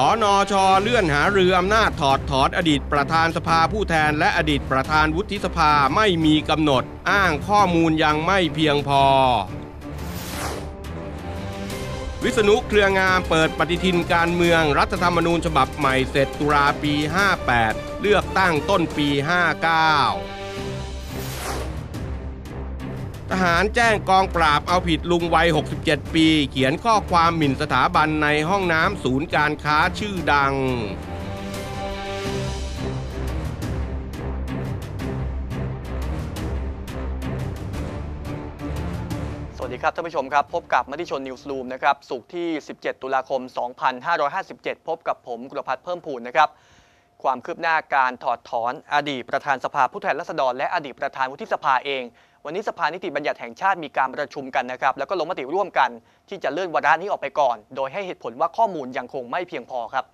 สนช เลื่อนหาเรืออำนาจถอดถอนอดีตประธานสภาผู้แทนและอดีตประธานวุฒิสภาไม่มีกำหนดอ้างข้อมูลยังไม่เพียงพอ วิษณุเครืองามเปิดปฏิทินการเมืองรัฐธรรมนูญฉบับใหม่เสร็จ ตุลาปี 58 เลือกตั้งต้นปี 59หารแจ้งกองปราบเอาผิดลุงวัย 67 ปี เขียนข้อความหมิ่นสถาบันในห้องน้ำศูนย์การค้าชื่อดัง สวัสดีครับท่านผู้ชมครับพบกับมติชนนิวส์รูมนะครับ สุขที่ 17 ตุลาคม 2557 พบกับผมกุลพัฒน์เพิ่มพูนนะครับ ความคืบหน้าการถอดถอนอดีตประธานสภาผู้แทนราษฎร และอดีตประธานวุฒิสภาเองวันนี้สภานิติบัญญัติแห่งชาติมีการประชุมกันนะครับแล้วก็ลงมติร่วมกัน ที่จะเลื่อนวาระนี้ออกไปก่อน โดยให้เหตุผลว่าข้อมูลยังคงไม่เพียงพอครับ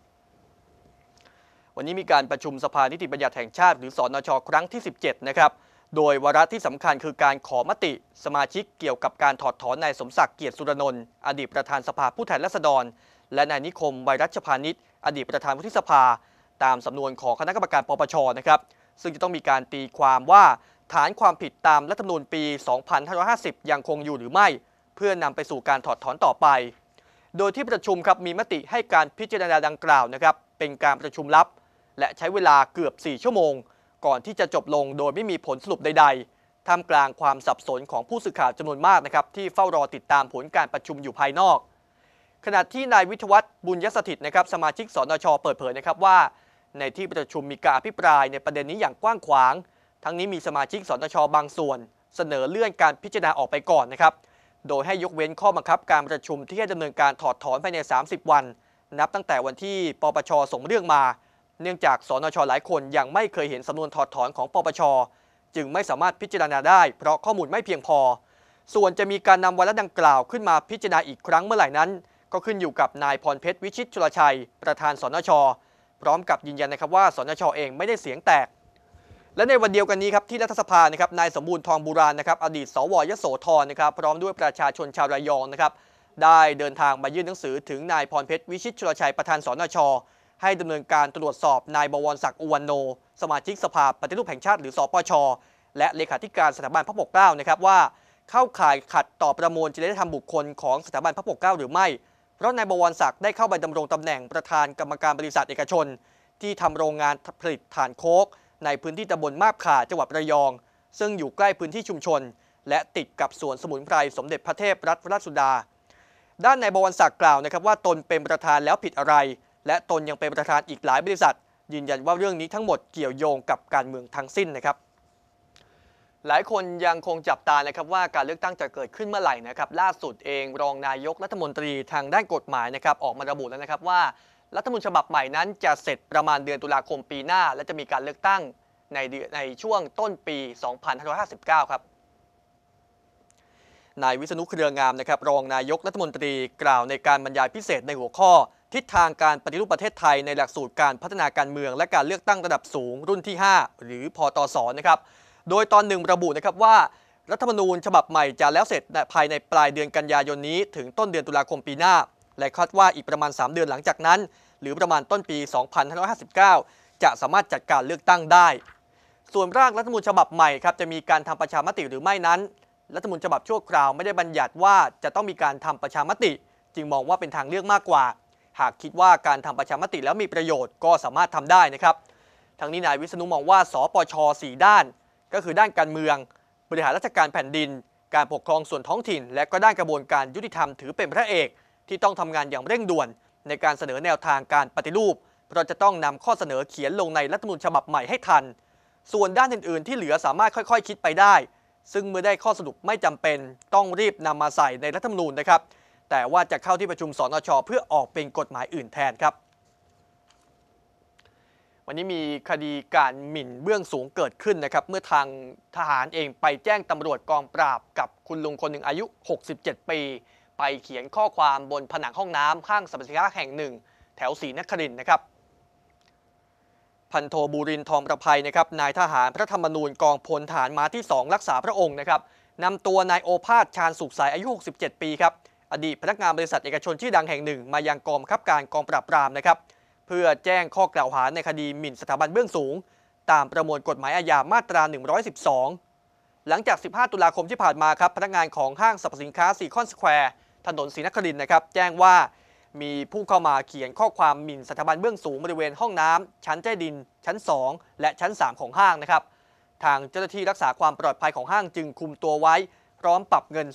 วันนี้มีการประชุมสภานิติบัญญัติแห่งชาติหรือสอนชครั้งที่17นะครับโดยวาระที่สำคัญคือการขอมติสมาชิกเกี่ยวกับการถอดถอนนายสมศักดิ์เกียรติสุรนนท์อดีตประธานสภาผู้แทนราษฎร และนายนิคมไวรัชพานิชอดีตประธานวุฒิสภาตามสำนวนของคณะกรรมการปปชนะครับ ซึ่งจะต้องมีการตีความว่าฐานความผิดตามรัฐธรรมนูญปี 2550 ยังคงอยู่หรือไม่ เพื่อนำไปสู่การถอดถอนต่อไป โดยที่ประชุมครับมีมติให้การพิจารณาดังกล่าวนะครับ เป็นการประชุมลับ และใช้เวลาเกือบ 4 ชั่วโมง ก่อนที่จะจบลงโดยไม่มีผลสรุปใดๆท่ามกลางความสับสนของผู้สื่อข่าวจำนวนมากนะครับที่เฝ้ารอติดตามผลการประชุมอยู่ภายนอก ขณะที่นายวิทวัฒน์บุญยสถิตนะครับสมาชิกสนชเปิดเผยนะครับว่า ในที่ประชุมมีการอภิปรายในประเด็นนี้อย่างกว้างขวางทั้งนี้มีสมาชิกสนชบางส่วน เสนอเลื่อนการพิจารณาออกไปก่อนนะครับ โดยให้ยกเว้นข้อบังคับการประชุมที่ให้ดำเนินการถอดถอนภายใน 30 วัน นับตั้งแต่วันที่ปปชส่งเรื่องมา เนื่องจากสนชหลายคนยังไม่เคยเห็นสำนวนถอดถอนของปปชจึงไม่สามารถพิจารณาได้ เพราะข้อมูลไม่เพียงพอ ส่วนจะมีการนำวาระดังกล่าวขึ้นมาพิจารณาอีกครั้งเมื่อไหร่นั้น ก็ขึ้นอยู่กับนายพรเพชรวิชิตชลชัย ประธานสนชพร้อมกับยืนยันนะครับว่าสนชเองไม่ได้เสียงแตกและในวันเดียวกันนี้ครับที่รัฐสภานะครับนายสมบูรณ์ทองบุราณนะครับ อดีต สวยโสธรนะครับ พร้อมด้วยประชาชนชาวระยองนะครับ ได้เดินทางมายื่นหนังสือถึงนายพรเพชร วิชิต ชลชัยประธานสนช ให้ดำเนินการตรวจสอบ นายบวรศักดิ์อุวันโนสมาชิกสภาปฏิรูปแห่งชาติ หรือสปชและเลขาธิการสถาบันพระปกเกล้านะครับว่า เข้าข่ายขัดต่อประมวลจริยธรรมบุคคลของสถาบันพระปกเกล้าหรือไม่เพราะนายบวรศักดิ์ได้เข้าไปดำรงตำแหน่งประธานกรรมการบริษัทเอกชน ที่ทำโรงงานผลิตถ่านโคกในพื้นที่ตำบลมาบขาจังหวัดระยอง ซึ่งอยู่ใกล้พื้นที่ชุมชน และติดกับสวนสมุนไพรสมเด็จพระเทพรัตนราชสุดา ด้านนายบวรศักดิ์กล่าวนะครับว่าตนเป็นประธานแล้วผิดอะไร และตนยังเป็นประธานอีกหลายบริษัท ยืนยันว่าเรื่องนี้ทั้งหมดเกี่ยวโยงกับการเมืองทั้งสิ้นนะครับ หลายคนยังคงจับตานะครับว่าการเลือกตั้งจะเกิดขึ้นเมื่อไหร่นะครับ ล่าสุดเองรองนายกรัฐมนตรีทางด้านกฎหมายนะครับออกมาระบุแล้วนะครับว่ารัฐมนุนฉบับใหม่นั้นจะเสร็จประมาณเดือนตุลาคมปีหน้า และจะมีการเลือกตั้งในในช่วงต้นปี 2559 ครับ นายวิษณุเครืองามนะครับรองนายกรัฐมนตรีกล่าวในการบรรยายพิเศษในหัวข้อ ทิศทางการปฏิรูปประเทศไทยในหลักสูตรการพัฒนาการเมือง และการเลือกตั้งระดับสูงรุ่นที่ 5 หรือพอตศนะครับโดยตอนหนึ่งระบุนะครับว่า รัฐธรรมนูญฉบับใหม่ จะแล้วเสร็จภายในปลายเดือนกันยายนนี้ถึงต้นเดือนตุลาคมปีหน้าและคาดว่าอีกประมาณ 3 เดือนหลังจากนั้น หรือประมาณต้นปี 2559 จะสามารถจัดการเลือกตั้งได้ ส่วนร่างรัฐมนูญฉบับใหม่ครับจะมีการทำประชามติหรือไม่นั้น รัฐมนูญฉบับชั่วคราวไม่ได้บัญญัติว่าจะต้องมีการทำประชามติ จึงมองว่าเป็นทางเลือกมากกว่า หากคิดว่าการทำประชามติแล้วมีประโยชน์ก็สามารถทำได้นะครับ ทั้งนี้นายวิษณุมองว่าสปช4ด้าน ก็คือด้านการเมืองบริหารราชการแผ่นดิน การปกครองส่วนท้องถิ่น และก็ด้านกระบวนการยุติธรรมถือเป็นพระเอกที่ต้องทำงานอย่างเร่งด่วนในการเสนอแนวทางการปฏิรูปเพราะจะต้องนำข้อเสนอเขียนลงในรัฐมนูญฉบับใหม่ให้ทัน ส่วนด้านอื่น ๆ ที่เหลือสามารถค่อย ๆ คิดไปได้ ซึ่งเมื่อได้ข้อสรุปไม่จำเป็นต้องรีบนำมาใส่ในรัฐธรรมนูญนะครับแต่ว่าจะเข้าที่ประชุมสนชเพื่อออกเป็นกฎหมายอื่นแทนครับ วันนี้มีคดีการหมิ่นเบื้องสูงเกิดขึ้นนะครับ เมื่อทางทหารเองไปแจ้งตำรวจกองปราบกับคุณลุงคนหนึ่งอายุ 67 ปีไปเขียนข้อความบนผนังห้องน้ำข้างสัมปสินค้าแห่งหนึ่งแถวศรีนครินนะครับ พันโทบูรินทองประภัยนะครับนายทหารพระธรรมนูญกองพลฐานมาที่ 2 รักษาพระองค์นะครับนำตัวนายโอภาสชานสุขสายอายุ67ปีครับอดีตพนักงานบริษัทเอกชนชื่อดังแห่งหนึ่ง มายังกองคับการกองปราบปรามนะครับเพื่อแจ้งข้อกล่าวหาในคดีหมิ่นสถาบันเบื้องสูง ตามประมวลกฎหมายอาญามาตรา 112 หลังจาก 15 ตุลาคมที่ผ่านมาครับพนักงานของห้างสรรพสินค้าซีคอนสแควร์ถนนศรีนครินนะครับแจ้งว่ามีผู้เข้ามาเขียนข้อความหมิ่นสถาบันเบื้องสูงบริเวณห้องน้ำ ชั้นใต้ดิน ชั้น 2 และชั้น 3 ของห้างนะครับทางเจ้าหน้าที่รักษาความปลอดภัยของห้างจึงคุมตัวไว้ พร้อมปรับเงิน